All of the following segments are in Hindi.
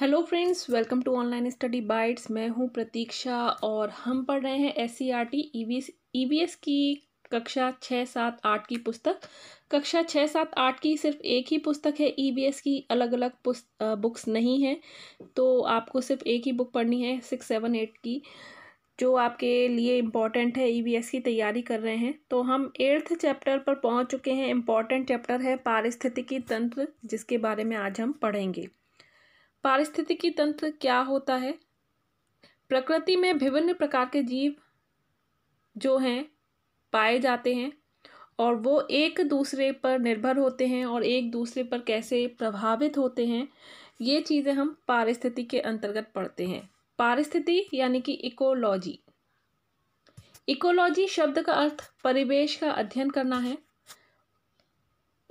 hello friends welcome to online study bytes मैं हूं प्रतीक्षा और हम पढ़ रहे हैं S C R T E V S की कक्षा छः सात आठ की पुस्तक कक्षा छः सात आठ की सिर्फ एक ही पुस्तक है ई वी एस की अलग अलग बुक्स नहीं हैं तो आपको सिर्फ एक ही बुक पढ़नी है सिक्स सेवन एट की जो आपके लिए इम्पॉर्टेंट है ई e की तैयारी कर रहे हैं तो हम एट्थ चैप्टर पर पहुंच चुके हैं इम्पॉर्टेंट चैप्टर है पारिस्थितिकी तंत्र जिसके बारे में आज हम पढ़ेंगे पारिस्थितिकी तंत्र क्या होता है प्रकृति में विभिन्न प्रकार के जीव जो हैं पाए जाते हैं और वो एक दूसरे पर निर्भर होते हैं और एक दूसरे पर कैसे प्रभावित होते हैं ये चीज़ें हम पारिस्थिति के अंतर्गत पढ़ते हैं पारिस्थिति यानी कि इकोलॉजी इकोलॉजी शब्द का अर्थ परिवेश का अध्ययन करना है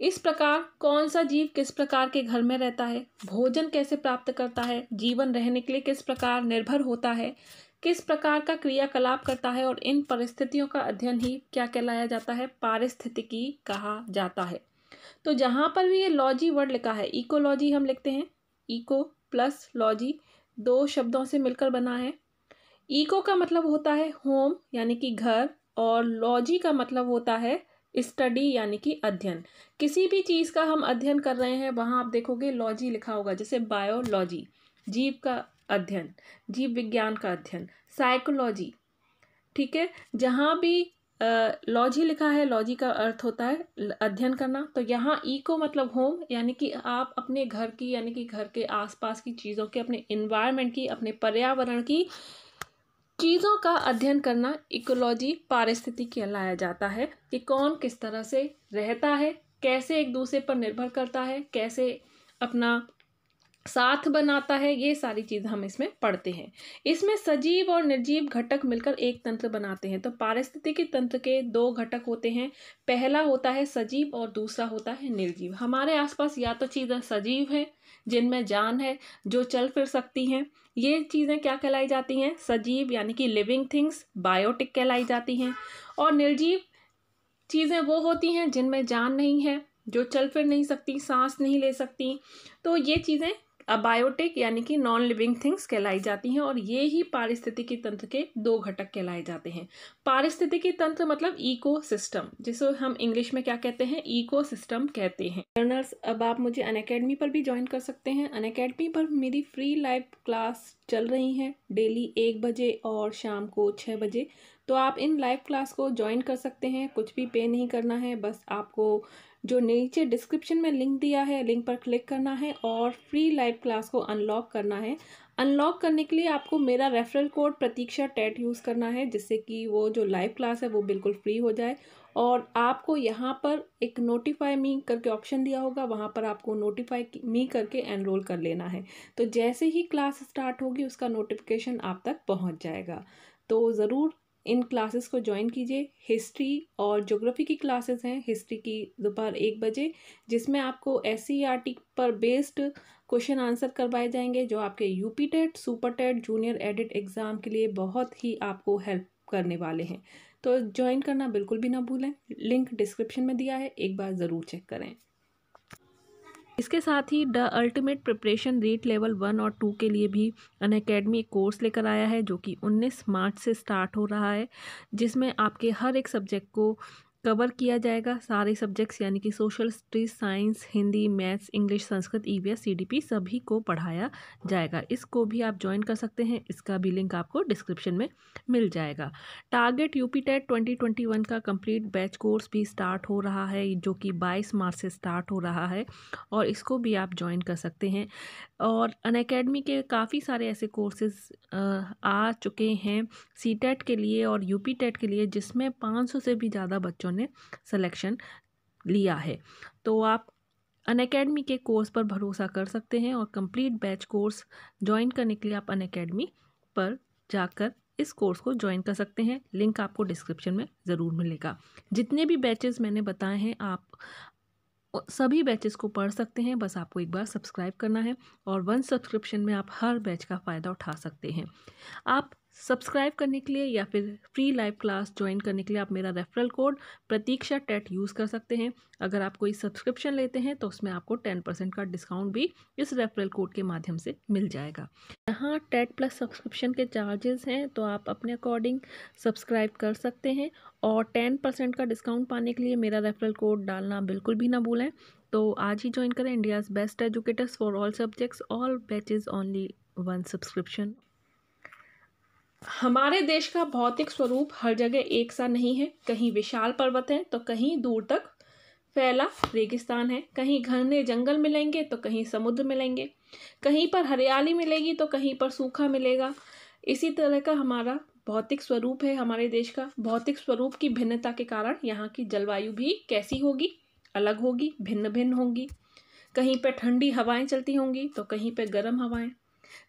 इस प्रकार कौन सा जीव किस प्रकार के घर में रहता है भोजन कैसे प्राप्त करता है जीवन रहने के लिए किस प्रकार निर्भर होता है किस प्रकार का क्रियाकलाप करता है और इन परिस्थितियों का अध्ययन ही क्या कहलाया जाता है पारिस्थितिकी कहा जाता है तो जहाँ पर भी ये लॉजी वर्ड लिखा है इकोलॉजी हम लिखते हैं इको प्लस लॉजी दो शब्दों से मिलकर बना है इको का मतलब होता है होम यानी कि घर और लॉजी का मतलब होता है स्टडी यानी कि अध्ययन किसी भी चीज़ का हम अध्ययन कर रहे हैं वहाँ आप देखोगे लॉजी लिखा होगा जैसे बायोलॉजी जीव का अध्ययन जीव विज्ञान का अध्ययन साइकोलॉजी ठीक है जहाँ भी लॉजी लिखा है लॉजी का अर्थ होता है अध्ययन करना तो यहाँ इको मतलब होम यानी कि आप अपने घर की यानी कि घर के आसपास की चीज़ों के अपने इन्वायरमेंट की अपने पर्यावरण की चीज़ों का अध्ययन करना इकोलॉजी पारिस्थिति कहलाया जाता है कि कौन किस तरह से रहता है कैसे एक दूसरे पर निर्भर करता है कैसे अपना साथ बनाता है ये सारी चीज़ हम इसमें पढ़ते हैं इसमें सजीव और निर्जीव घटक मिलकर एक तंत्र बनाते हैं तो पारिस्थितिकी तंत्र के दो घटक होते हैं पहला होता है सजीव और दूसरा होता है निर्जीव हमारे आसपास या तो चीज़ें सजीव हैं जिनमें जान है जो चल फिर सकती हैं ये चीज़ें क्या कहलाई जाती हैं सजीव यानी कि लिविंग थिंग्स बायोटिक कहलाई जाती हैं और निर्जीव चीज़ें वो होती हैं जिनमें जान नहीं है जो चल फिर नहीं सकती सांस नहीं ले सकती तो ये चीज़ें अबायोटिक यानी कि नॉन लिविंग थिंग्स कहलाई जाती हैं और ये ही पारिस्थितिकी तंत्र के दो घटक कहलाए जाते हैं पारिस्थितिकी तंत्र मतलब इको सिस्टम जिसे हम इंग्लिश में क्या कहते हैं सिस्टम कहते हैं लर्नर्स अब आप मुझे अनअकैडमी पर भी ज्वाइन कर सकते हैं अनअकैडमी पर मेरी फ्री लाइव क्लास चल रही हैं डेली एक बजे और शाम को छः बजे तो आप इन लाइव क्लास को ज्वाइन कर सकते हैं कुछ भी पे नहीं करना है बस आपको जो नीचे डिस्क्रिप्शन में लिंक दिया है लिंक पर क्लिक करना है और फ्री लाइव क्लास को अनलॉक करना है अनलॉक करने के लिए आपको मेरा referral code Pratiksha TET use करना है जिससे कि वो जो लाइव क्लास है वो बिल्कुल फ्री हो जाए और आपको यहाँ पर एक नोटिफाई मी करके ऑप्शन दिया होगा वहाँ पर आपको नोटिफाई मी करके एनरोल कर लेना है तो जैसे ही क्लास स्टार्ट होगी उसका नोटिफिकेशन आप तक पहुँच जाएगा तो ज़रूर इन क्लासेस को ज्वाइन कीजिए हिस्ट्री और जोग्राफ़ी की क्लासेस हैं हिस्ट्री की दोपहर एक बजे जिसमें आपको एस e e पर बेस्ड क्वेश्चन आंसर करवाए जाएंगे जो आपके UP TET super TET junior aided exam के लिए बहुत ही आपको हेल्प करने वाले हैं तो ज्वाइन करना बिल्कुल भी ना भूलें लिंक डिस्क्रिप्शन में दिया है एक बार ज़रूर चेक करें इसके साथ ही the ultimate preparation REET level one और टू के लिए भी अन अकेडमी एक कोर्स लेकर आया है जो कि 19 मार्च से स्टार्ट हो रहा है जिसमें आपके हर एक सब्जेक्ट को कवर किया जाएगा सारे सब्जेक्ट्स यानी कि social studies science Hindi maths English Sanskrit E e V सभी को पढ़ाया जाएगा इसको भी आप ज्वाइन कर सकते हैं इसका भी लिंक आपको डिस्क्रिप्शन में मिल जाएगा target UP TET twenty twenty one का कंप्लीट बैच कोर्स भी स्टार्ट हो रहा है जो कि बाईस मार्च से स्टार्ट हो रहा है और इसको भी आप ज्वाइन कर सकते हैं और अन के काफ़ी सारे ऐसे कोर्सेज आ चुके हैं सी टेट के लिए और यू पी टेट के लिए जिसमें पाँच सौ से भी ज़्यादा बच्चों बच्चों ने सिलेक्शन लिया है तो आप अन अकेडमी के कोर्स पर भरोसा कर सकते हैं और कंप्लीट बैच कोर्स ज्वाइन करने के लिए आप अन अकेडमी पर जाकर इस कोर्स को ज्वाइन कर सकते हैं लिंक आपको डिस्क्रिप्शन में ज़रूर मिलेगा जितने भी बैचेस मैंने बताए हैं आप सभी बैचेस को पढ़ सकते हैं बस आपको एक बार सब्सक्राइब करना है और वन सब्सक्रिप्शन में आप हर बैच का फ़ायदा उठा सकते हैं आप सब्सक्राइब करने के लिए या फिर फ्री लाइव क्लास ज्वाइन करने के लिए आप मेरा referral code Pratiksha TET use कर सकते हैं अगर आप कोई सब्सक्रिप्शन लेते हैं तो उसमें आपको टेन परसेंट का डिस्काउंट भी इस रेफरल कोड के माध्यम से मिल जाएगा यहाँ टेट प्लस सब्सक्रिप्शन के चार्जेस हैं तो आप अपने अकॉर्डिंग सब्सक्राइब कर सकते हैं और टेन परसेंट का डिस्काउंट पाने के लिए मेरा रेफरल कोड डालना बिल्कुल भी ना भूलें तो आज ही ज्वाइन करें India's best educators for all subjects all batch only one subscription हमारे देश का भौतिक स्वरूप हर जगह एक सा नहीं है कहीं विशाल पर्वत है तो कहीं दूर तक फैला रेगिस्तान है कहीं घने जंगल मिलेंगे तो कहीं समुद्र मिलेंगे कहीं पर हरियाली मिलेगी तो कहीं पर सूखा मिलेगा इसी तरह का हमारा भौतिक स्वरूप है हमारे देश का भौतिक स्वरूप की भिन्नता के कारण यहाँ की जलवायु भी कैसी होगी अलग होगी भिन्न भिन्न होंगी कहीं पर ठंडी हवाएं चलती होंगी तो कहीं पर गर्म हवाएं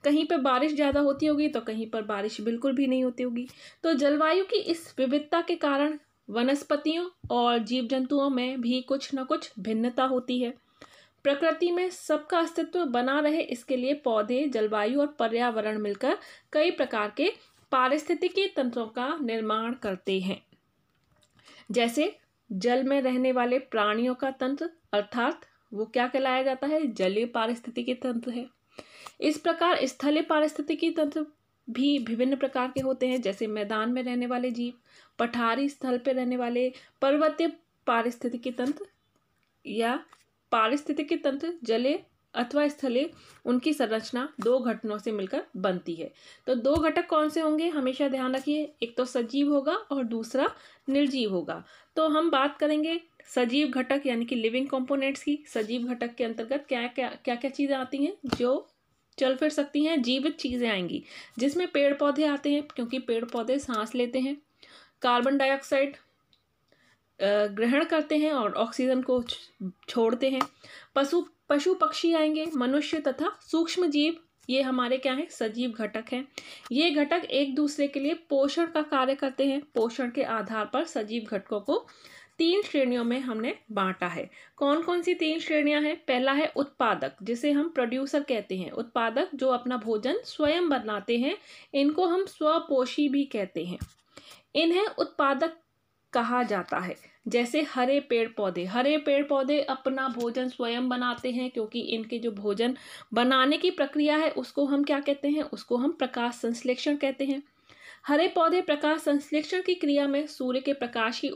कहीं पर बारिश ज़्यादा होती होगी तो कहीं पर बारिश बिल्कुल भी नहीं होती होगी तो जलवायु की इस विविधता के कारण वनस्पतियों और जीव जंतुओं में भी कुछ न कुछ भिन्नता होती है प्रकृति में सबका अस्तित्व बना रहे इसके लिए पौधे जलवायु और पर्यावरण मिलकर कई प्रकार के पारिस्थितिकी तंत्रों का निर्माण करते हैं जैसे जल में रहने वाले प्राणियों का तंत्र अर्थात वो क्या कहलाया जाता है जलीय पारिस्थितिकी तंत्र है इस प्रकार स्थलीय पारिस्थितिकी तंत्र भी विभिन्न प्रकार के होते हैं जैसे मैदान में रहने वाले जीव पठारी स्थल पर रहने वाले पर्वतीय पारिस्थितिकी तंत्र या पारिस्थितिकी तंत्र जले अथवा स्थले उनकी संरचना दो घटनों से मिलकर बनती है तो दो घटक कौन से होंगे हमेशा ध्यान रखिए एक तो सजीव होगा और दूसरा निर्जीव होगा तो हम बात करेंगे सजीव घटक यानी कि लिविंग कंपोनेंट्स की सजीव घटक के अंतर्गत क्या क्या क्या क्या चीज़ें आती हैं जो चल फिर सकती हैं जीवित चीज़ें आएंगी जिसमें पेड़ पौधे आते हैं क्योंकि पेड़ पौधे सांस लेते हैं कार्बन डाइऑक्साइड ग्रहण करते हैं और ऑक्सीजन को छोड़ते हैं पशु पशु पक्षी आएंगे मनुष्य तथा सूक्ष्म जीव ये हमारे क्या हैं सजीव घटक हैं ये घटक एक दूसरे के लिए पोषण का कार्य करते हैं पोषण के आधार पर सजीव घटकों को तीन श्रेणियों में हमने बांटा है कौन कौन सी तीन श्रेणियां हैं पहला है उत्पादक जिसे हम प्रोड्यूसर कहते हैं उत्पादक जो अपना भोजन स्वयं बनाते हैं इनको हम स्वपोषी भी कहते हैं इन्हें उत्पादक कहा जाता है जैसे हरे पेड़ पौधे हरे पेड़ पौधे अपना भोजन स्वयं बनाते हैं क्योंकि इनके जो भोजन बनाने की प्रक्रिया है उसको हम क्या कहते हैं उसको हम प्रकाश संश्लेषण कहते हैं हरे पौधे प्रकाश संश्लेषण की क्रिया में सूर्य के प्रकाश की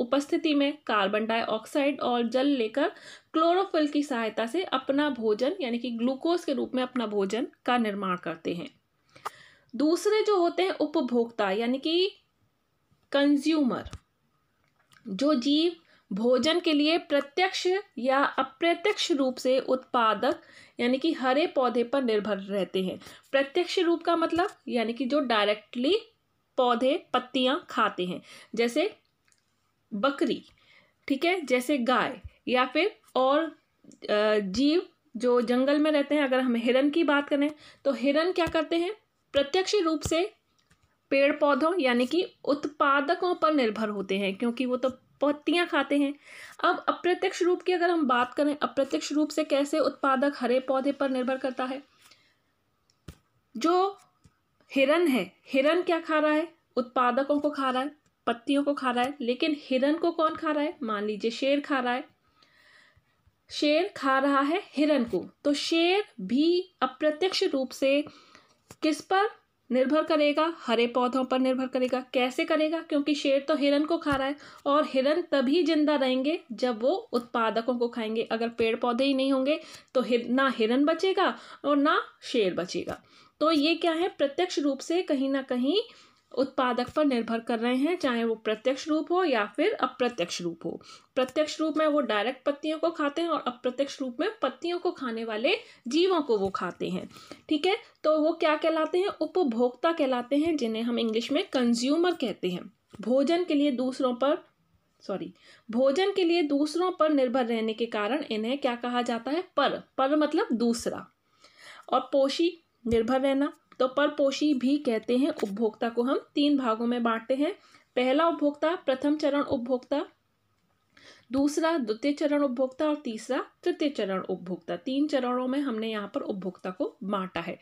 उपस्थिति में कार्बन डाइऑक्साइड और जल लेकर क्लोरोफिल की सहायता से अपना भोजन यानी कि ग्लूकोज के रूप में अपना भोजन का निर्माण करते हैं दूसरे जो होते हैं उपभोक्ता यानी कि कंज्यूमर जो जीव भोजन के लिए प्रत्यक्ष या अप्रत्यक्ष रूप से उत्पादक यानी कि हरे पौधे पर निर्भर रहते हैं प्रत्यक्ष रूप का मतलब यानी कि जो डायरेक्टली पौधे पत्तियाँ खाते हैं जैसे बकरी ठीक है जैसे गाय या फिर और जीव जो जंगल में रहते हैं अगर हम हिरन की बात करें तो हिरन क्या करते हैं प्रत्यक्ष रूप से पेड़ पौधों यानी कि उत्पादकों पर निर्भर होते हैं क्योंकि वो तो पत्तियाँ खाते हैं अब अप्रत्यक्ष रूप की अगर हम बात करें अप्रत्यक्ष रूप से कैसे उत्पादक हरे पौधे पर निर्भर करता है जो हिरन है हिरन क्या खा रहा है उत्पादकों को खा रहा है पत्तियों को खा रहा है लेकिन हिरन को कौन खा रहा है मान लीजिए शेर खा रहा है शेर खा रहा है हिरन को तो शेर भी अप्रत्यक्ष रूप से किस पर निर्भर करेगा हरे पौधों पर निर्भर करेगा कैसे करेगा क्योंकि शेर तो हिरन को खा रहा है और हिरन तभी जिंदा रहेंगे जब वो उत्पादकों को खाएंगे अगर पेड़ पौधे ही नहीं होंगे तो हिर, ना हिरन बचेगा और ना शेर बचेगा तो ये क्या है प्रत्यक्ष रूप से कहीं ना कहीं उत्पादक पर निर्भर कर रहे हैं चाहे वो प्रत्यक्ष रूप हो या फिर अप्रत्यक्ष रूप हो प्रत्यक्ष रूप में वो डायरेक्ट पत्तियों को खाते हैं और अप्रत्यक्ष रूप में पत्तियों को खाने वाले जीवों को वो खाते हैं ठीक है तो वो क्या कहलाते हैं उपभोक्ता कहलाते हैं जिन्हें हम इंग्लिश में कंज्यूमर कहते हैं भोजन के लिए दूसरों पर सॉरी भोजन के लिए दूसरों पर निर्भर रहने के कारण इन्हें क्या कहा जाता है पर पर मतलब दूसरा और पोषी निर्भर रहना तो परपोषी भी कहते हैं उपभोक्ता को हम तीन भागों में बांटते हैं पहला उपभोक्ता प्रथम चरण उपभोक्ता दूसरा द्वितीय चरण उपभोक्ता और तीसरा तृतीय चरण उपभोक्ता तीन चरणों में हमने यहाँ पर उपभोक्ता को बांटा है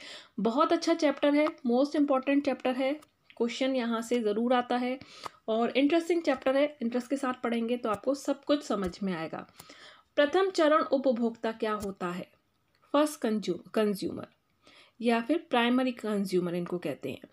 बहुत अच्छा चैप्टर है मोस्ट इम्पॉर्टेंट चैप्टर है क्वेश्चन यहाँ से ज़रूर आता है और इंटरेस्टिंग चैप्टर है इंटरेस्ट के साथ पढ़ेंगे तो आपको सब कुछ समझ में आएगा प्रथम चरण उपभोक्ता क्या होता है फर्स्ट कंज्यूम कंज्यूमर या फिर प्राइमरी कंज्यूमर इनको कहते हैं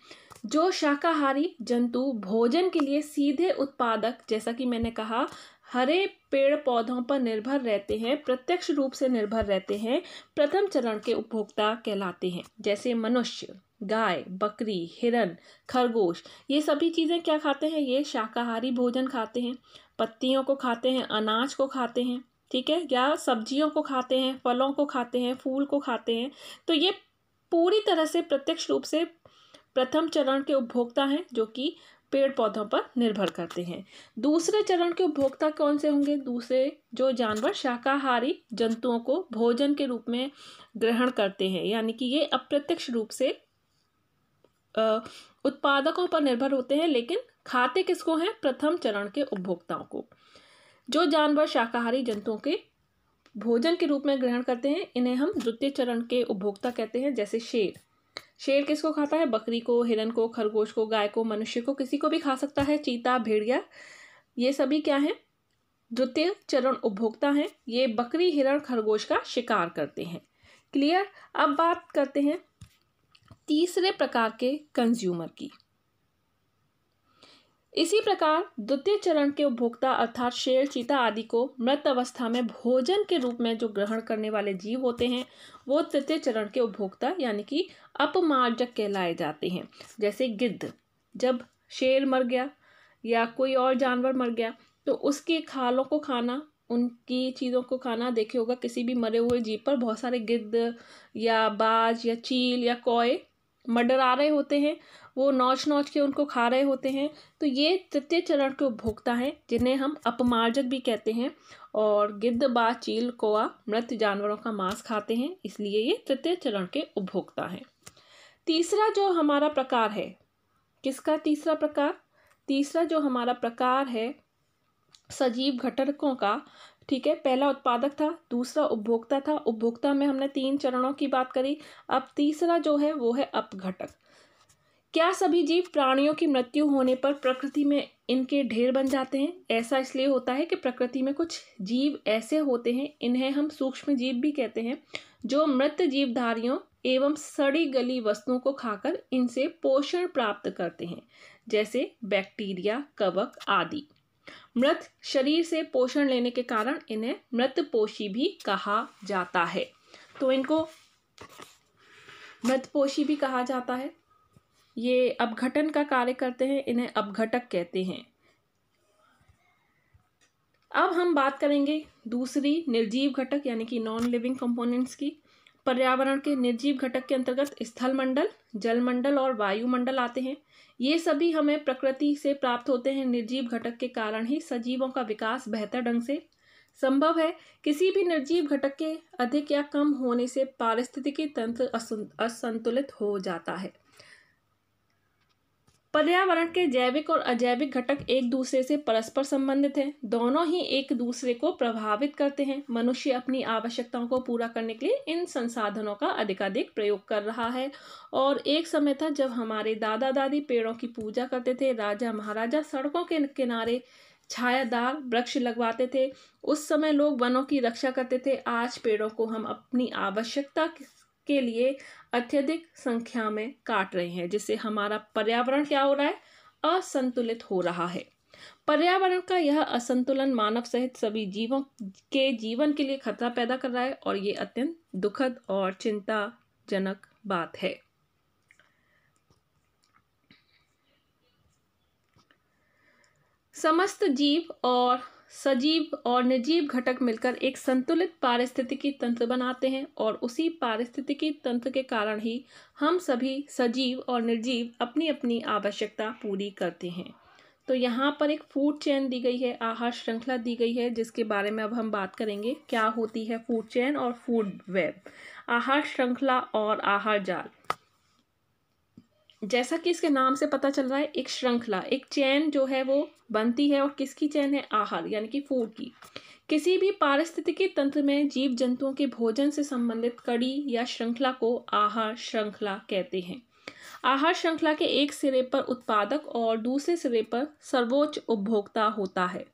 जो शाकाहारी जंतु भोजन के लिए सीधे उत्पादक जैसा कि मैंने कहा हरे पेड़ पौधों पर निर्भर रहते हैं प्रत्यक्ष रूप से निर्भर रहते हैं प्रथम चरण के उपभोक्ता कहलाते हैं जैसे मनुष्य गाय बकरी हिरण खरगोश ये सभी चीज़ें क्या खाते हैं ये शाकाहारी भोजन खाते हैं पत्तियों को खाते हैं अनाज को खाते हैं ठीक है या सब्जियों को खाते हैं फलों को खाते हैं फूल को खाते हैं तो ये पूरी तरह से प्रत्यक्ष रूप से प्रथम चरण के उपभोक्ता हैं जो कि पेड़ पौधों पर निर्भर करते हैं दूसरे चरण के उपभोक्ता कौन से होंगे दूसरे जो जानवर शाकाहारी जंतुओं को भोजन के रूप में ग्रहण करते हैं यानी कि ये अप्रत्यक्ष रूप से उत्पादकों पर निर्भर होते हैं लेकिन खाते किसको हैं प्रथम चरण के उपभोक्ताओं को जो जानवर शाकाहारी जंतुओं के भोजन के रूप में ग्रहण करते हैं इन्हें हम द्वितीय चरण के उपभोक्ता कहते हैं जैसे शेर शेर किसको खाता है बकरी को हिरन को खरगोश को गाय को मनुष्य को किसी को भी खा सकता है चीता भेड़िया ये सभी क्या हैं द्वितीय चरण उपभोक्ता हैं ये बकरी हिरण खरगोश का शिकार करते हैं क्लियर अब बात करते हैं तीसरे प्रकार के कंज्यूमर की इसी प्रकार द्वितीय चरण के उपभोक्ता अर्थात शेर चीता आदि को मृत अवस्था में भोजन के रूप में जो ग्रहण करने वाले जीव होते हैं वो तृतीय चरण के उपभोक्ता यानी कि अपमार्जक कहलाए जाते हैं जैसे गिद्ध जब शेर मर गया या कोई और जानवर मर गया तो उसके खालों को खाना उनकी चीज़ों को खाना देखे होगा किसी भी मरे हुए जीव पर बहुत सारे गिद्ध या बाज या चील या कोय मर्डर आ रहे होते हैं वो नौच नौच के उनको खा रहे होते हैं तो ये तृतीय चरण के उपभोक्ता हैं जिन्हें हम अपमार्जक भी कहते हैं और गिद्ध बा चील कोआ मृत जानवरों का मांस खाते हैं इसलिए ये तृतीय चरण के उपभोक्ता हैं तीसरा जो हमारा प्रकार है किसका तीसरा प्रकार तीसरा जो हमारा प्रकार है सजीव घटकों का ठीक है पहला उत्पादक था दूसरा उपभोक्ता था उपभोक्ता में हमने तीन चरणों की बात करी अब तीसरा जो है वो है अपघटक क्या सभी जीव प्राणियों की मृत्यु होने पर प्रकृति में इनके ढेर बन जाते हैं ऐसा इसलिए होता है कि प्रकृति में कुछ जीव ऐसे होते हैं इन्हें हम सूक्ष्म जीव भी कहते हैं जो मृत जीवधारियों एवं सड़ी गली वस्तुओं को खाकर इनसे पोषण प्राप्त करते हैं जैसे बैक्टीरिया कवक आदि मृत शरीर से पोषण लेने के कारण इन्हें मृतपोषी भी कहा जाता है तो इनको मृतपोषी भी कहा जाता है ये अपघटन का कार्य करते हैं इन्हें अपघटक कहते हैं अब हम बात करेंगे दूसरी निर्जीव घटक यानी कि नॉन लिविंग कंपोनेंट्स की पर्यावरण के निर्जीव घटक के अंतर्गत स्थल मंडल जल मंडल और वायुमंडल आते हैं ये सभी हमें प्रकृति से प्राप्त होते हैं निर्जीव घटक के कारण ही सजीवों का विकास बेहतर ढंग से संभव है किसी भी निर्जीव घटक के अधिक या कम होने से पारिस्थितिकी तंत्र असंतुलित हो जाता है पर्यावरण के जैविक और अजैविक घटक एक दूसरे से परस्पर संबंधित हैं दोनों ही एक दूसरे को प्रभावित करते हैं मनुष्य अपनी आवश्यकताओं को पूरा करने के लिए इन संसाधनों का अधिकाधिक प्रयोग कर रहा है और एक समय था जब हमारे दादा दादी पेड़ों की पूजा करते थे राजा महाराजा सड़कों के किनारे छायादार वृक्ष लगवाते थे उस समय लोग वनों की रक्षा करते थे आज पेड़ों को हम अपनी आवश्यकता के लिए अत्यधिक संख्या में काट रहे हैं जिससे हमारा पर्यावरण क्या हो रहा है असंतुलित हो रहा है पर्यावरण का यह असंतुलन मानव सहित सभी जीवों के जीवन के लिए खतरा पैदा कर रहा है और ये अत्यंत दुखद और चिंताजनक बात है समस्त जीव और सजीव और निर्जीव घटक मिलकर एक संतुलित पारिस्थितिकी तंत्र बनाते हैं और उसी पारिस्थितिकी तंत्र के कारण ही हम सभी सजीव और निर्जीव अपनी अपनी आवश्यकता पूरी करते हैं तो यहाँ पर एक फूड चैन दी गई है आहार श्रृंखला दी गई है जिसके बारे में अब हम बात करेंगे क्या होती है फूड चैन और फूड वेब आहार श्रृंखला और आहार जाल जैसा कि इसके नाम से पता चल रहा है एक श्रृंखला एक चैन जो है वो बनती है और किसकी चैन है आहार यानी कि फूड की किसी भी पारिस्थितिकी तंत्र में जीव जंतुओं के भोजन से संबंधित कड़ी या श्रृंखला को आहार श्रृंखला कहते हैं आहार श्रृंखला के एक सिरे पर उत्पादक और दूसरे सिरे पर सर्वोच्च उपभोक्ता होता है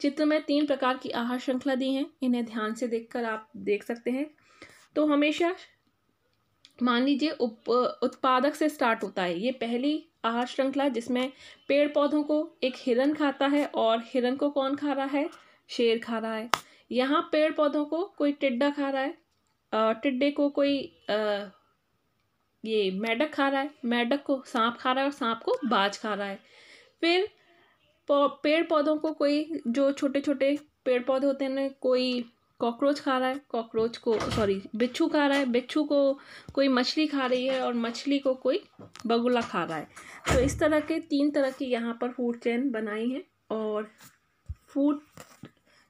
चित्र में तीन प्रकार की आहार श्रृंखला दी हैं इन्हें ध्यान से देखकर आप देख सकते हैं तो हमेशा मान लीजिए उप उत्पादक से स्टार्ट होता है ये पहली आहार श्रृंखला जिसमें पेड़ पौधों को एक हिरन खाता है और हिरन को कौन खा रहा है शेर खा रहा है यहाँ पेड़ पौधों को कोई टिड्डा खा रहा है टिड्डे को कोई आ, ये मेढक खा रहा है मेढक को सांप खा रहा है और सांप को बाज खा रहा है फिर पेड़ पौधों को कोई जो छोटे छोटे पेड़ पौधे होते हैं कोई कॉकरोच खा रहा है कॉकरोच को सॉरी बिच्छू खा रहा है बिच्छू को कोई मछली खा रही है और मछली को कोई बगुला खा रहा है तो इस तरह के तीन तरह की यहाँ पर फूड चैन बनाई है और फूड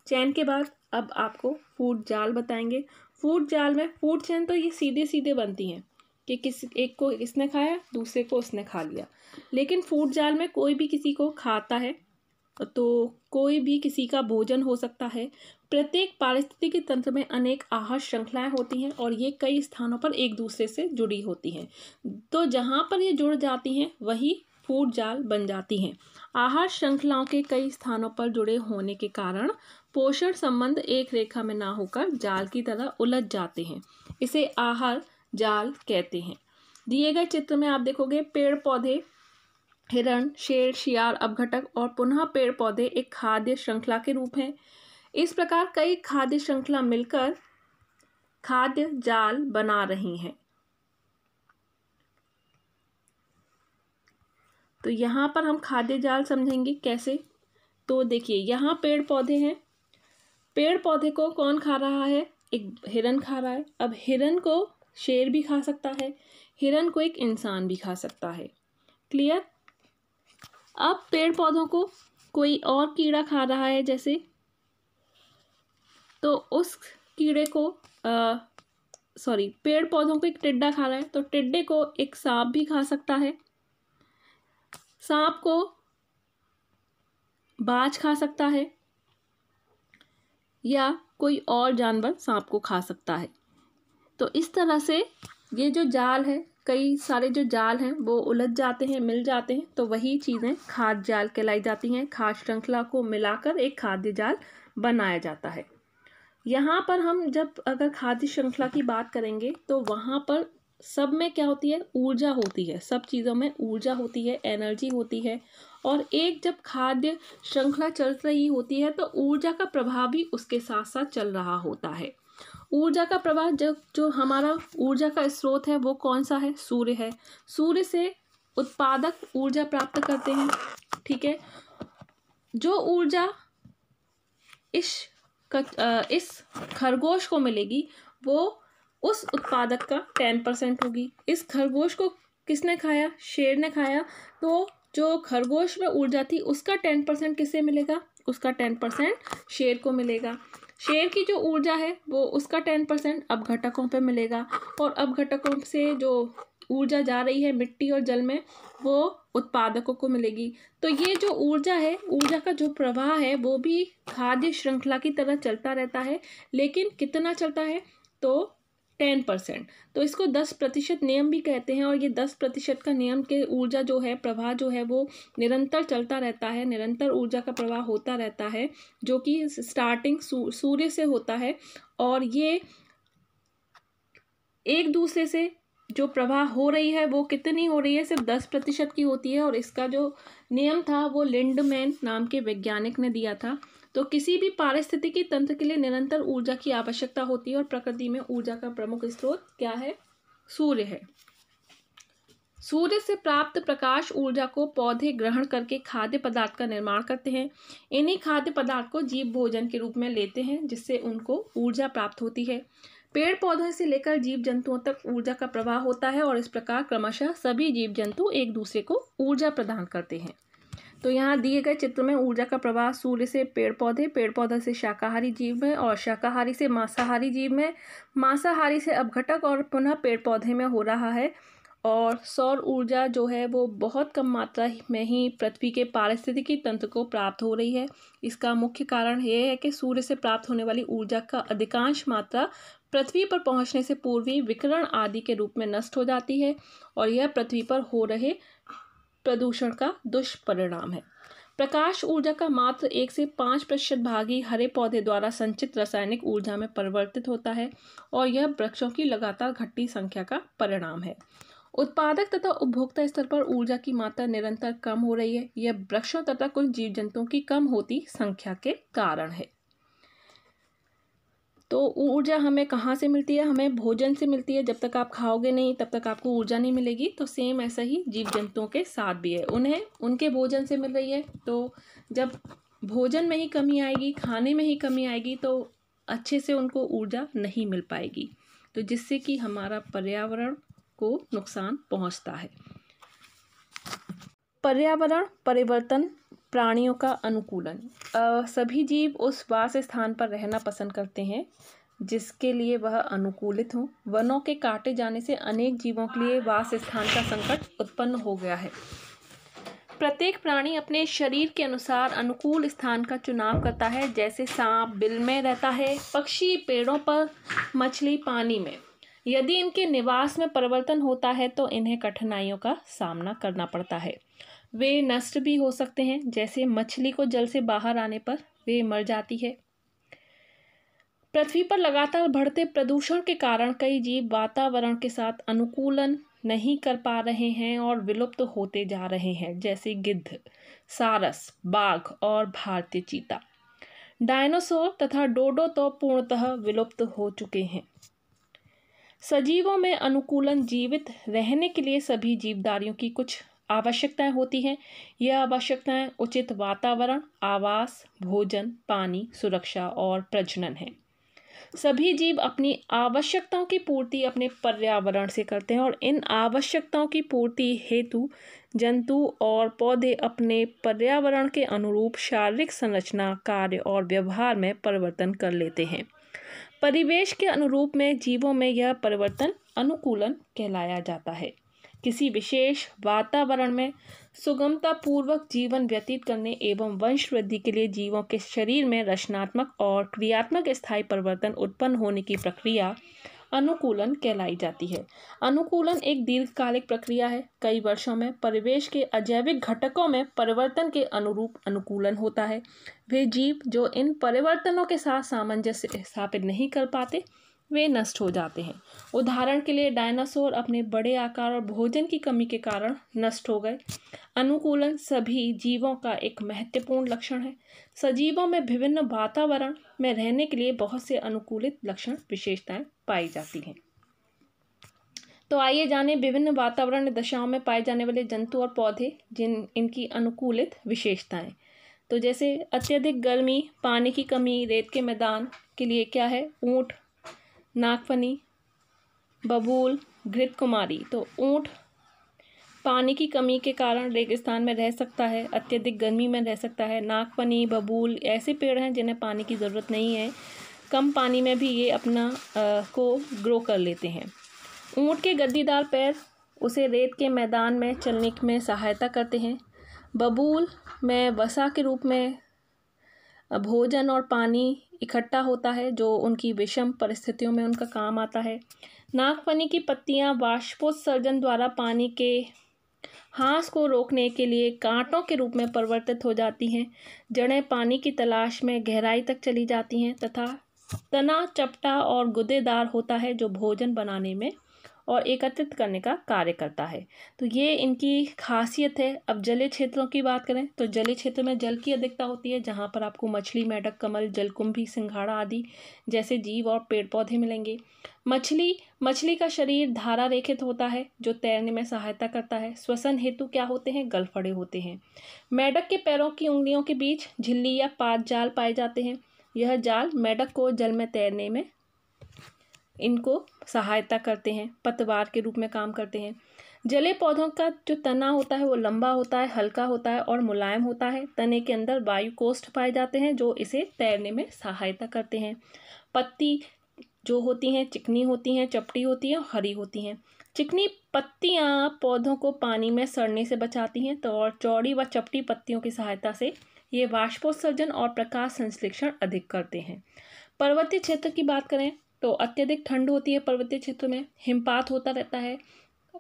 चैन के बाद अब आपको फूड जाल बताएंगे फूड जाल में फूड चैन तो ये सीधे सीधे बनती हैं कि किस एक को इसने खाया दूसरे को उसने खा लिया लेकिन फूड जाल में कोई भी किसी को खाता है तो कोई भी किसी का भोजन हो सकता है प्रत्येक पारिस्थितिक तंत्र में अनेक आहार श्रृंखलाएं होती हैं और ये कई स्थानों पर एक दूसरे से जुड़ी होती हैं तो जहाँ पर ये जुड़ जाती हैं वही फूड जाल बन जाती हैं आहार श्रृंखलाओं के कई स्थानों पर जुड़े होने के कारण पोषण संबंध एक रेखा में ना होकर जाल की तरह उलझ जाते हैं इसे आहार जाल कहते हैं दिए गए चित्र में आप देखोगे पेड़ पौधे हिरण शेर शियार अपघटक और पुनः पेड़ पौधे एक खाद्य श्रृंखला के रूप हैं इस प्रकार कई खाद्य श्रृंखला मिलकर खाद्य जाल बना रही हैं तो यहाँ पर हम खाद्य जाल समझेंगे कैसे तो देखिए यहाँ पेड़ पौधे हैं पेड़ पौधे को कौन खा रहा है एक हिरन खा रहा है अब हिरन को शेर भी खा सकता है हिरन को एक इंसान भी खा सकता है क्लियर अब पेड़ पौधों को कोई और कीड़ा खा रहा है जैसे तो उस कीड़े को सॉरी पेड़ पौधों को एक टिड्डा खा रहा है तो टिड्डे को एक सांप भी खा सकता है सांप को बाज खा सकता है या कोई और जानवर सांप को खा सकता है तो इस तरह से ये जो जाल है कई सारे जो जाल हैं वो उलझ जाते हैं मिल जाते हैं तो वही चीज़ें खाद्य जाल कहलाई जाती हैं खाद्य श्रृंखला को मिलाकर एक खाद्य जाल बनाया जाता है यहाँ पर हम जब अगर खाद्य श्रृंखला की बात करेंगे तो वहाँ पर सब में क्या होती है ऊर्जा होती है सब चीज़ों में ऊर्जा होती है एनर्जी होती है और एक जब खाद्य श्रृंखला चल रही होती है तो ऊर्जा का प्रभाव भी उसके साथ साथ चल रहा होता है ऊर्जा का प्रभाव जब जो हमारा ऊर्जा का स्रोत है वो कौन सा है सूर्य है सूर्य से उत्पादक ऊर्जा प्राप्त करते हैं ठीक है जो ऊर्जा इस इस खरगोश को मिलेगी वो उस उत्पादक का टेन परसेंट होगी इस खरगोश को किसने खाया शेर ने खाया तो जो खरगोश में ऊर्जा थी उसका टेन परसेंट किसे मिलेगा उसका टेन परसेंट शेर को मिलेगा शेर की जो ऊर्जा है वो उसका टेन परसेंट अब घटकों पर मिलेगा और अब घटकों से जो ऊर्जा जा रही है मिट्टी और जल में वो उत्पादकों को मिलेगी तो ये जो ऊर्जा है ऊर्जा का जो प्रवाह है वो भी खाद्य श्रृंखला की तरह चलता रहता है लेकिन कितना चलता है तो टेन परसेंट तो इसको दस प्रतिशत नियम भी कहते हैं और ये दस प्रतिशत का नियम के ऊर्जा जो है प्रवाह जो है वो निरंतर चलता रहता है निरंतर ऊर्जा का प्रवाह होता रहता है जो कि स्टार्टिंग सूर्य से होता है और ये एक दूसरे से जो प्रवाह हो रही है वो कितनी हो रही है सिर्फ दस प्रतिशत की होती है और इसका जो नियम था वो लिंडमैन नाम के वैज्ञानिक ने दिया था तो किसी भी पारिस्थितिकी तंत्र के लिए निरंतर ऊर्जा की आवश्यकता होती है और प्रकृति में ऊर्जा का प्रमुख स्रोत क्या है सूर्य है सूर्य से प्राप्त प्रकाश ऊर्जा को पौधे ग्रहण करके खाद्य पदार्थ का निर्माण करते हैं इन्हीं खाद्य पदार्थ को जीव भोजन के रूप में लेते हैं जिससे उनको ऊर्जा प्राप्त होती है पेड़ पौधों से लेकर जीव जंतुओं तक ऊर्जा का प्रवाह होता है और इस प्रकार क्रमशः सभी जीव जंतु एक दूसरे को ऊर्जा प्रदान करते हैं तो यहाँ दिए गए चित्र में ऊर्जा का प्रवाह सूर्य से पेड़ पौधे पेड़ पौधे से शाकाहारी जीव में और शाकाहारी से मांसाहारी जीव में मांसाहारी से अपघटक और पुनः पेड़ पौधे में हो रहा है और सौर ऊर्जा जो है वो बहुत कम मात्रा में ही पृथ्वी के पारिस्थितिकी तंत्र को प्राप्त हो रही है इसका मुख्य कारण यह है कि सूर्य से प्राप्त होने वाली ऊर्जा का अधिकांश मात्रा पृथ्वी पर पहुंचने से पूर्व ही आदि के रूप में नष्ट हो जाती है और यह पृथ्वी पर हो रहे प्रदूषण का दुष्परिणाम है प्रकाश ऊर्जा का मात्र एक से पाँच प्रतिशत भाग ही हरे पौधे द्वारा संचित रासायनिक ऊर्जा में परिवर्तित होता है और यह वृक्षों की लगातार घटती संख्या का परिणाम है उत्पादक तथा उपभोक्ता स्तर पर ऊर्जा की मात्रा निरंतर कम हो रही है यह वृक्षों तथा कुछ जीव जंतुओं की कम होती संख्या के कारण है तो ऊर्जा हमें कहाँ से मिलती है हमें भोजन से मिलती है जब तक आप खाओगे नहीं तब तक आपको ऊर्जा नहीं मिलेगी तो सेम ऐसा ही जीव जंतुओं के साथ भी है उन्हें उनके भोजन से मिल रही है तो जब भोजन में ही कमी आएगी खाने में ही कमी आएगी तो अच्छे से उनको ऊर्जा नहीं मिल पाएगी तो जिससे कि हमारा पर्यावरण को नुकसान पहुंचता है पर्यावरण परिवर्तन प्राणियों का अनुकूलन सभी जीव उस वास स्थान पर रहना पसंद करते हैं जिसके लिए वह अनुकूलित हों वनों के काटे जाने से अनेक जीवों के लिए वास स्थान का संकट उत्पन्न हो गया है प्रत्येक प्राणी अपने शरीर के अनुसार अनुकूल स्थान का चुनाव करता है जैसे सांप बिल में रहता है पक्षी पेड़ों पर मछली पानी में यदि इनके निवास में परिवर्तन होता है तो इन्हें कठिनाइयों का सामना करना पड़ता है वे नष्ट भी हो सकते हैं जैसे मछली को जल से बाहर आने पर वे मर जाती है पृथ्वी पर लगातार बढ़ते प्रदूषण के कारण कई जीव वातावरण के साथ अनुकूलन नहीं कर पा रहे हैं और विलुप्त तो होते जा रहे हैं जैसे गिद्ध सारस बाघ और भारतीय चीता डायनासोर तथा डोडो तो पूर्णतः विलुप्त हो चुके हैं सजीवों में अनुकूलन जीवित रहने के लिए सभी जीवदारियों की कुछ आवश्यकताएं होती हैं यह आवश्यकताएं उचित वातावरण आवास भोजन पानी सुरक्षा और प्रजनन है सभी जीव अपनी आवश्यकताओं की पूर्ति अपने पर्यावरण से करते हैं और इन आवश्यकताओं की पूर्ति हेतु जंतु और पौधे अपने पर्यावरण के अनुरूप शारीरिक संरचना कार्य और व्यवहार में परिवर्तन कर लेते हैं परिवेश के अनुरूप में जीवों में यह परिवर्तन अनुकूलन कहलाया जाता है किसी विशेष वातावरण में सुगमतापूर्वक जीवन व्यतीत करने एवं वंश वृद्धि के लिए जीवों के शरीर में रचनात्मक और क्रियात्मक स्थायी परिवर्तन उत्पन्न होने की प्रक्रिया अनुकूलन कहलाई जाती है अनुकूलन एक दीर्घकालिक प्रक्रिया है कई वर्षों में परिवेश के अजैविक घटकों में परिवर्तन के अनुरूप अनुकूलन होता है वे जीव जो इन परिवर्तनों के साथ सामंजस्य स्थापित नहीं कर पाते वे नष्ट हो जाते हैं उदाहरण के लिए डायनासोर अपने बड़े आकार और भोजन की कमी के कारण नष्ट हो गए अनुकूलन सभी जीवों का एक महत्वपूर्ण लक्षण है सजीवों में विभिन्न वातावरण में रहने के लिए बहुत से अनुकूलित लक्षण विशेषताएं पाई जाती हैं तो आइए जानें विभिन्न वातावरण दशाओं में पाए जाने वाले जंतु और पौधे जिन इनकी अनुकूलित विशेषताएँ तो जैसे अत्यधिक गर्मी पानी की कमी रेत के मैदान के लिए क्या है ऊँट नागफनी बबूल घृत कुमारी तो ऊँट पानी की कमी के कारण रेगिस्तान में रह सकता है अत्यधिक गर्मी में रह सकता है नागपनी बबूल ऐसे पेड़ हैं जिन्हें पानी की ज़रूरत नहीं है कम पानी में भी ये अपना आ, को ग्रो कर लेते हैं ऊँट के गद्दीदार पैर उसे रेत के मैदान में चलने में सहायता करते हैं बबूल में वसा के रूप में भोजन और पानी इकट्ठा होता है जो उनकी विषम परिस्थितियों में उनका काम आता है नागफनी की पत्तियाँ वाष्पोत्सर्जन द्वारा पानी के हाँस को रोकने के लिए कांटों के रूप में परिवर्तित हो जाती हैं जड़ें पानी की तलाश में गहराई तक चली जाती हैं तथा तना चपटा और गुदेदार होता है जो भोजन बनाने में और एकत्रित करने का कार्य करता है तो ये इनकी खासियत है अब जले क्षेत्रों की बात करें तो जले क्षेत्र में जल की अधिकता होती है जहाँ पर आपको मछली मेढक कमल जलकुंभी सिंघाड़ा आदि जैसे जीव और पेड़ पौधे मिलेंगे मछली मछली का शरीर धारा रेखित होता है जो तैरने में सहायता करता है श्वसन हेतु क्या होते हैं गलफड़े होते हैं मेढक के पैरों की उंगलियों के बीच झिल्ली या पात जाल पाए जाते हैं यह जाल मेढक को जल में तैरने में इनको सहायता करते हैं पतवार के रूप में काम करते हैं जले पौधों का जो तना होता है वो लंबा होता है हल्का होता है और मुलायम होता है तने के अंदर वायु कोष्ठ पाए जाते हैं जो इसे तैरने में सहायता करते हैं पत्ती जो होती हैं चिकनी होती हैं चपटी होती हैं और हरी होती हैं चिकनी पत्तियाँ पौधों को पानी में सड़ने से बचाती हैं तो और चौड़ी व चपटी पत्तियों की सहायता से ये वाष्पोत्सर्जन और प्रकाश संश्लेषण अधिक करते हैं पर्वतीय क्षेत्र की बात करें तो अत्यधिक ठंड होती है पर्वतीय क्षेत्र में हिमपात होता रहता है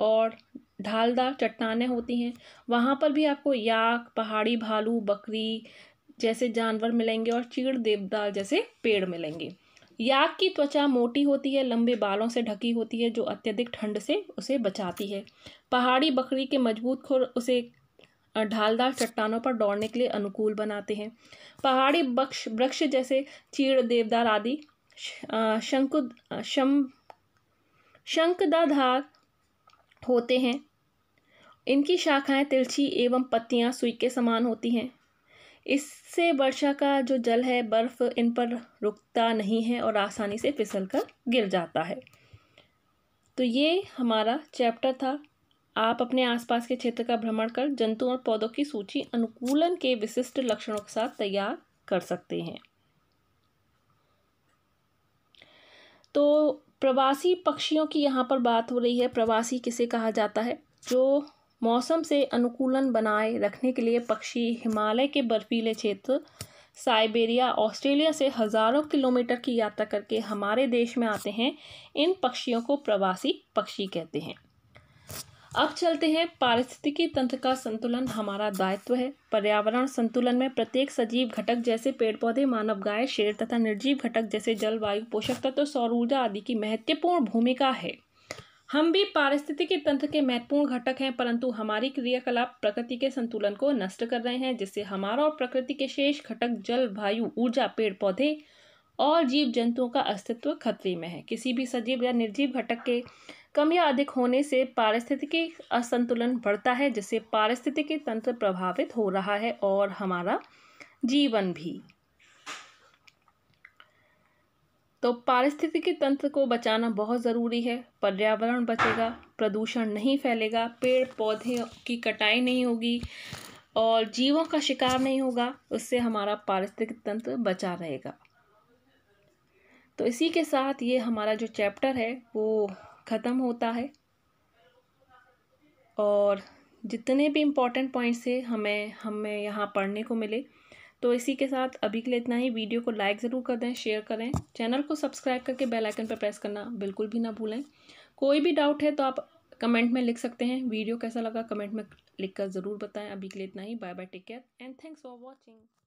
और ढालदार चट्टाने होती हैं वहाँ पर भी आपको याक पहाड़ी भालू बकरी जैसे जानवर मिलेंगे और चीड़ देवदार जैसे पेड़ मिलेंगे याक की त्वचा मोटी होती है लंबे बालों से ढकी होती है जो अत्यधिक ठंड से उसे बचाती है पहाड़ी बकरी के मजबूत खुर उसे ढालदार चट्टानों पर दौड़ने के लिए अनुकूल बनाते हैं पहाड़ी बक्ष वृक्ष जैसे चीड़ देवदार आदि शंकु शम शंकदाधार होते हैं इनकी शाखाएं तिलछी एवं पत्तियां सुई के समान होती हैं इससे वर्षा का जो जल है बर्फ़ इन पर रुकता नहीं है और आसानी से फिसल कर गिर जाता है तो ये हमारा चैप्टर था आप अपने आसपास के क्षेत्र का भ्रमण कर जंतु और पौधों की सूची अनुकूलन के विशिष्ट लक्षणों के साथ तैयार कर सकते हैं तो प्रवासी पक्षियों की यहाँ पर बात हो रही है प्रवासी किसे कहा जाता है जो मौसम से अनुकूलन बनाए रखने के लिए पक्षी हिमालय के बर्फीले क्षेत्र साइबेरिया ऑस्ट्रेलिया से हज़ारों किलोमीटर की यात्रा करके हमारे देश में आते हैं इन पक्षियों को प्रवासी पक्षी कहते हैं अब चलते हैं पारिस्थितिकी तंत्र का संतुलन हमारा दायित्व है पर्यावरण संतुलन में प्रत्येक सजीव घटक जैसे पेड़ पौधे मानव गाय शेर तथा निर्जीव घटक जैसे जलवायु पोषक तत्व तो सौर ऊर्जा आदि की महत्वपूर्ण भूमिका है हम भी पारिस्थितिकी तंत्र के महत्वपूर्ण घटक हैं परंतु हमारी क्रियाकलाप प्रकृति के संतुलन को नष्ट कर रहे हैं जिससे हमारा और प्रकृति के शेष घटक जल वायु ऊर्जा पेड़ पौधे और जीव जंतुओं का अस्तित्व खतरे में है किसी भी सजीव या निर्जीव घटक के कम या अधिक होने से पारिस्थितिकी असंतुलन बढ़ता है जिससे पारिस्थितिकी तंत्र प्रभावित हो रहा है और हमारा जीवन भी तो पारिस्थितिकी तंत्र को बचाना बहुत ज़रूरी है पर्यावरण बचेगा प्रदूषण नहीं फैलेगा पेड़ पौधे की कटाई नहीं होगी और जीवों का शिकार नहीं होगा उससे हमारा पारिस्थितिक तंत्र बचा रहेगा तो इसी के साथ ये हमारा जो चैप्टर है वो ख़त्म होता है और जितने भी इम्पोर्टेंट पॉइंट्स थे हमें हमें यहाँ पढ़ने को मिले तो इसी के साथ अभी के लिए इतना ही वीडियो को लाइक ज़रूर कर दें शेयर करें चैनल को सब्सक्राइब करके बेल आइकन पर प्रेस करना बिल्कुल भी ना भूलें कोई भी डाउट है तो आप कमेंट में लिख सकते हैं वीडियो कैसा लगा कमेंट में लिख कर ज़रूर बताएं अभी के लिए इतना ही bye bye take care and thanks for watching